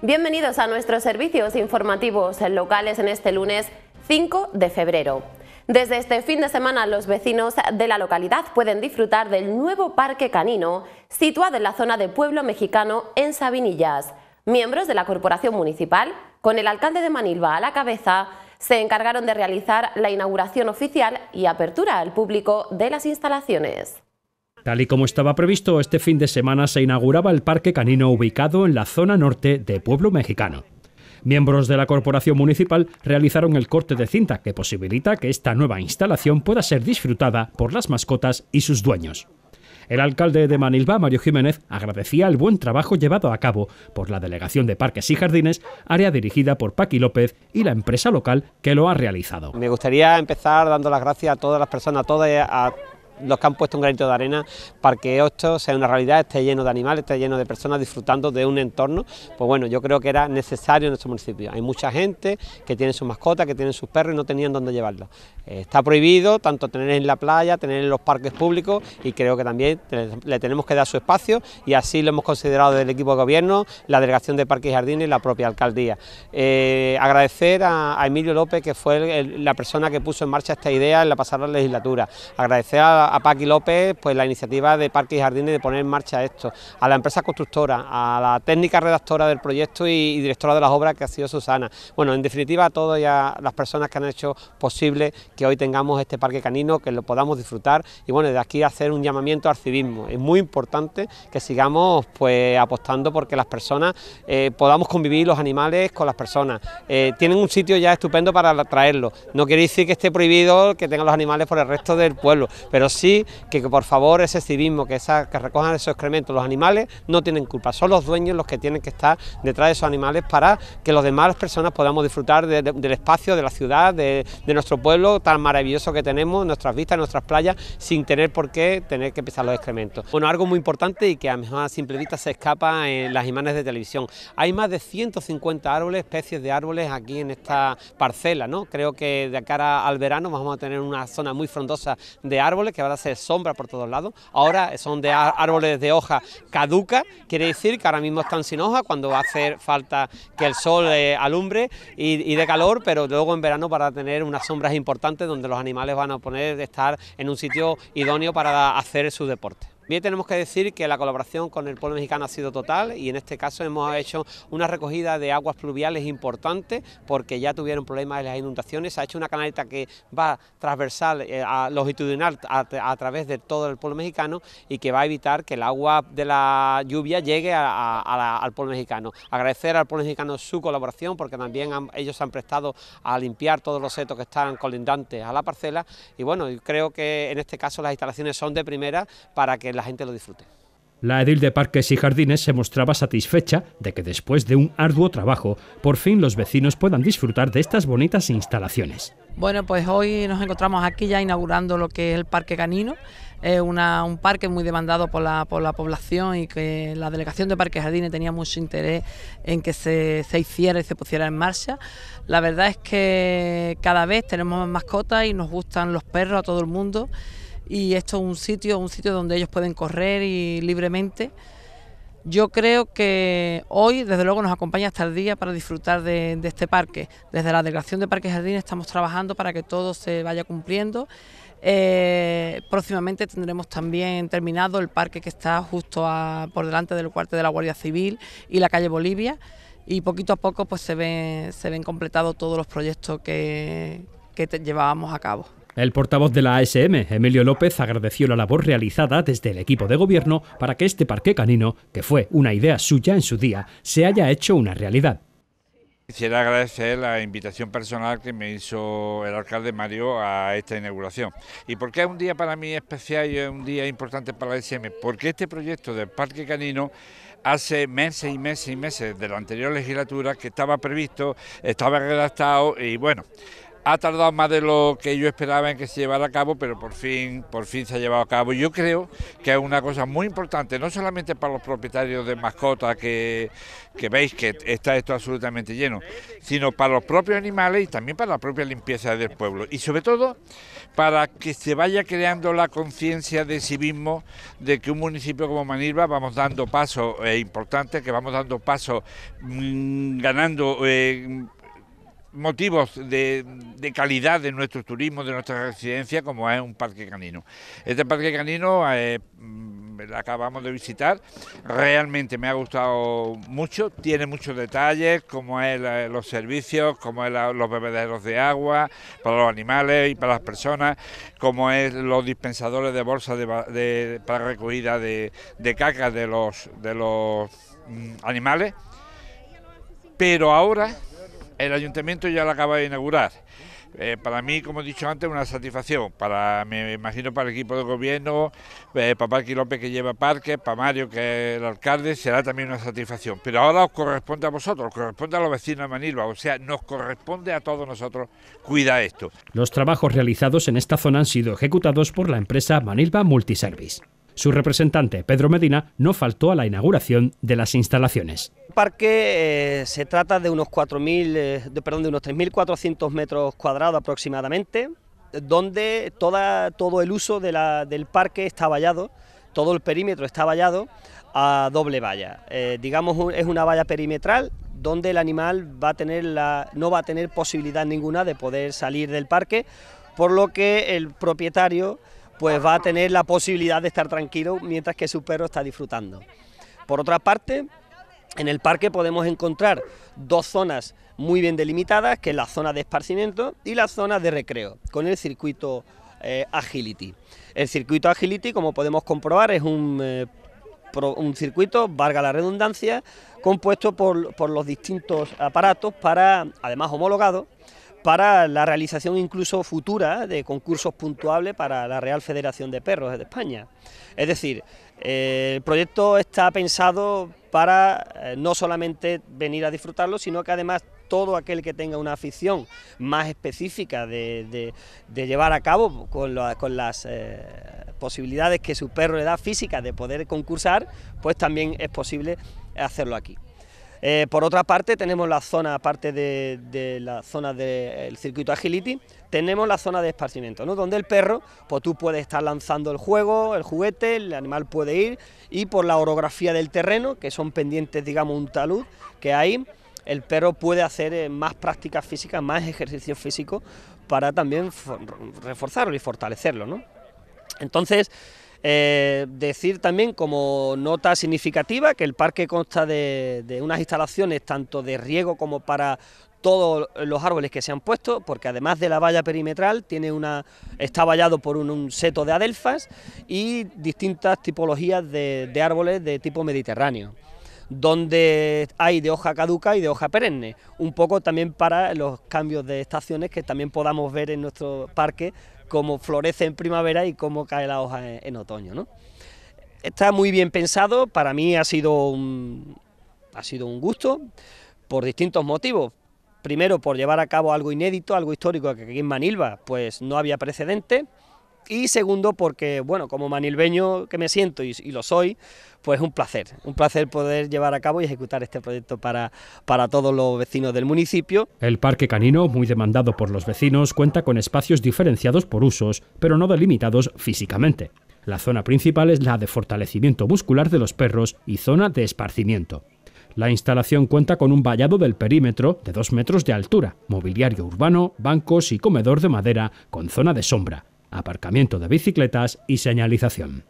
Bienvenidos a nuestros servicios informativos locales en este lunes 5 de febrero. Desde este fin de semana los vecinos de la localidad pueden disfrutar del nuevo parque canino situado en la zona de Pueblo Mexicano en Sabinillas. Miembros de la Corporación Municipal, con el alcalde de Manilva a la cabeza, se encargaron de realizar la inauguración oficial y apertura al público de las instalaciones. Tal y como estaba previsto, este fin de semana se inauguraba el parque canino ubicado en la zona norte de Pueblo Mexicano. Miembros de la Corporación Municipal realizaron el corte de cinta que posibilita que esta nueva instalación pueda ser disfrutada por las mascotas y sus dueños. El alcalde de Manilva, Mario Jiménez, agradecía el buen trabajo llevado a cabo por la Delegación de Parques y Jardines, área dirigida por Paqui López y la empresa local que lo ha realizado. Me gustaría empezar dando las gracias a todas las personas, a todas, a los que han puesto un granito de arena para que esto sea una realidad, esté lleno de animales, esté lleno de personas disfrutando de un entorno, pues bueno, yo creo que era necesario en nuestro municipio. Hay mucha gente que tiene su mascotas, que tienen sus perros y no tenían dónde llevarlos. Eh, está prohibido tanto tener en la playa, tener en los parques públicos y creo que también le tenemos que dar su espacio y así lo hemos considerado desde el equipo de gobierno, la delegación de parques y jardines y la propia alcaldía. Eh, agradecer a, Emilio López que fue la persona que puso en marcha esta idea en la pasada legislatura. Agradecer a a Paqui López pues, la iniciativa de Parque y Jardines de poner en marcha esto, a la empresa constructora, a la técnica redactora del proyecto y, directora de las obras que ha sido Susana. Bueno, en definitiva a todas las personas que han hecho posible que hoy tengamos este parque canino, que lo podamos disfrutar y bueno, de aquí hacer un llamamiento al civismo. Es muy importante que sigamos pues apostando porque las personas eh, podamos convivir los animales con las personas. Eh, tienen un sitio ya estupendo para traerlo... No quiere decir que esté prohibido que tengan los animales por el resto del pueblo, pero sí que, por favor ese civismo, que, esa, que recojan esos excrementos, los animales no tienen culpa, son los dueños los que tienen que estar detrás de esos animales para que los demás personas podamos disfrutar del espacio, de la ciudad, de, nuestro pueblo tan maravilloso que tenemos, nuestras vistas, nuestras playas, sin tener por qué tener que pisar los excrementos. Bueno, algo muy importante y que a lo mejor a simple vista se escapa en las imágenes de televisión. Hay más de 150 árboles, especies de árboles aquí en esta parcela, ¿no? Creo que de cara al verano vamos a tener una zona muy frondosa de árboles que ahora hacer sombra por todos lados, ahora son de árboles de hoja caduca, quiere decir que ahora mismo están sin hoja cuando va a hacer falta que el sol eh, alumbre y, de calor, pero luego en verano para tener unas sombras importantes donde los animales van a poner de estar en un sitio idóneo para hacer su deporte. Bien tenemos que decir que la colaboración con el pueblo mexicano ha sido total y en este caso hemos hecho una recogida de aguas pluviales importante porque ya tuvieron problemas en las inundaciones, se ha hecho una canaleta que va transversal, eh, a, longitudinal a, través de todo el pueblo mexicano y que va a evitar que el agua de la lluvia llegue al pueblo mexicano. Agradecer al pueblo mexicano su colaboración porque también ellos se han prestado a limpiar todos los setos que están colindantes a la parcela y bueno, creo que en este caso las instalaciones son de primera para que la gente lo disfrute. La edil de Parques y Jardines se mostraba satisfecha de que después de un arduo trabajo, por fin los vecinos puedan disfrutar de estas bonitas instalaciones. Bueno, pues hoy nos encontramos aquí ya inaugurando lo que es el Parque Canino, ...es un parque muy demandado por la, población y que la Delegación de Parques y Jardines tenía mucho interés en que se, hiciera y se pusiera en marcha. La verdad es que cada vez tenemos más mascotas y nos gustan los perros a todo el mundo y esto es un sitio, un sitio donde ellos pueden correr y libremente. Yo creo que hoy, desde luego, nos acompaña hasta el día para disfrutar de, este parque. Desde la delegación de Parque Jardín estamos trabajando para que todo se vaya cumpliendo. Eh, próximamente tendremos también terminado el parque que está justo por delante del cuartel de la Guardia Civil y la calle Bolivia. Y poquito a poco pues se ven, se ven completados todos los proyectos que, llevábamos a cabo. El portavoz de la ASM, Emilio López, agradeció la labor realizada desde el equipo de gobierno para que este parque canino, que fue una idea suya en su día, se haya hecho una realidad. Quisiera agradecer la invitación personal que me hizo el alcalde Mario a esta inauguración. ¿Y por qué es un día para mí especial y es un día importante para la ASM... Porque este proyecto del Parque Canino hace meses y meses y meses de la anterior legislatura que estaba previsto, estaba redactado y bueno, ha tardado más de lo que yo esperaba en que se llevara a cabo, pero por fin, por fin se ha llevado a cabo. Yo creo que es una cosa muy importante, no solamente para los propietarios de mascotas que, veis que está esto absolutamente lleno, sino para los propios animales y también para la propia limpieza del pueblo. Y sobre todo para que se vaya creando la conciencia de sí mismo de que un municipio como Manilva vamos dando pasos eh, importantes, que vamos dando pasos mm, ganando. Eh, motivos de, calidad de nuestro turismo, de nuestra residencia, como es un parque canino. Este parque canino eh, mm, lo acabamos de visitar, realmente me ha gustado mucho, tiene muchos detalles, como es los servicios, como es los bebederos de agua para los animales y para las personas, como es los dispensadores de bolsas para recogida de, de caca de los, de los mm, animales. Pero ahora el ayuntamiento ya la acaba de inaugurar. Eh, para mí, como he dicho antes, una satisfacción. Para, me imagino para el equipo de gobierno, eh, para y López que lleva parque, para Mario que es el alcalde, será también una satisfacción. Pero ahora os corresponde a vosotros, os corresponde a los vecinos de Manilva, o sea, nos corresponde a todos nosotros cuidar esto. Los trabajos realizados en esta zona han sido ejecutados por la empresa Manilva Multiservice. Su representante, Pedro Medina, no faltó a la inauguración de las instalaciones. El parque eh, se trata de unos 4.000, eh, de, perdón, de unos 3.400 metros cuadrados aproximadamente, donde toda, todo el uso del parque está vallado, todo el perímetro está vallado a doble valla. Eh, digamos, es una valla perimetral donde el animal va a tener la, no va a tener posibilidad ninguna de poder salir del parque, por lo que el propietario pues va a tener la posibilidad de estar tranquilo mientras que su perro está disfrutando. Por otra parte, en el parque podemos encontrar dos zonas muy bien delimitadas, que es la zona de esparcimiento y la zona de recreo, con el circuito eh, Agility. El circuito Agility, como podemos comprobar, es un, eh, un circuito, valga la redundancia, compuesto por, los distintos aparatos para, además homologado, para la realización incluso futura de concursos puntuables para la Real Federación de Perros de España. Es decir, el proyecto está pensado para eh, no solamente venir a disfrutarlo, sino que además todo aquel que tenga una afición más específica de, llevar a cabo con, las eh, posibilidades que su perro le da física de poder concursar, pues también es posible hacerlo aquí. Eh, por otra parte tenemos la zona, aparte de, la zona del circuito agility, tenemos la zona de esparcimiento, ¿no? donde el perro, pues tú puedes estar lanzando el juego, el juguete, el animal puede ir y por la orografía del terreno, que son pendientes, digamos, un talud que hay, el perro puede hacer eh, más prácticas físicas, más ejercicio físico para también reforzarlo y fortalecerlo. ¿no? Entonces, eh, decir también como nota significativa que el parque consta de, unas instalaciones tanto de riego como para todos los árboles que se han puesto, porque además de la valla perimetral tiene una, está vallado por un, seto de adelfas y distintas tipologías de árboles de tipo mediterráneo donde hay de hoja caduca y de hoja perenne, un poco también para los cambios de estaciones que también podamos ver en nuestro parque cómo florece en primavera y cómo cae la hoja en, otoño. ¿no? Está muy bien pensado, para mí ha sido un, ha sido un gusto por distintos motivos. Primero, por llevar a cabo algo inédito, algo histórico, que aquí en Manilva pues no había precedente. Y segundo, porque, bueno, como manilbeño que me siento y, lo soy, pues un placer, un placer poder llevar a cabo y ejecutar este proyecto para, para todos los vecinos del municipio. El Parque Canino, muy demandado por los vecinos, cuenta con espacios diferenciados por usos, pero no delimitados físicamente. La zona principal es la de fortalecimiento muscular de los perros y zona de esparcimiento. La instalación cuenta con un vallado del perímetro de 2 metros de altura, mobiliario urbano, bancos y comedor de madera con zona de sombra, aparcamiento de bicicletas y señalización.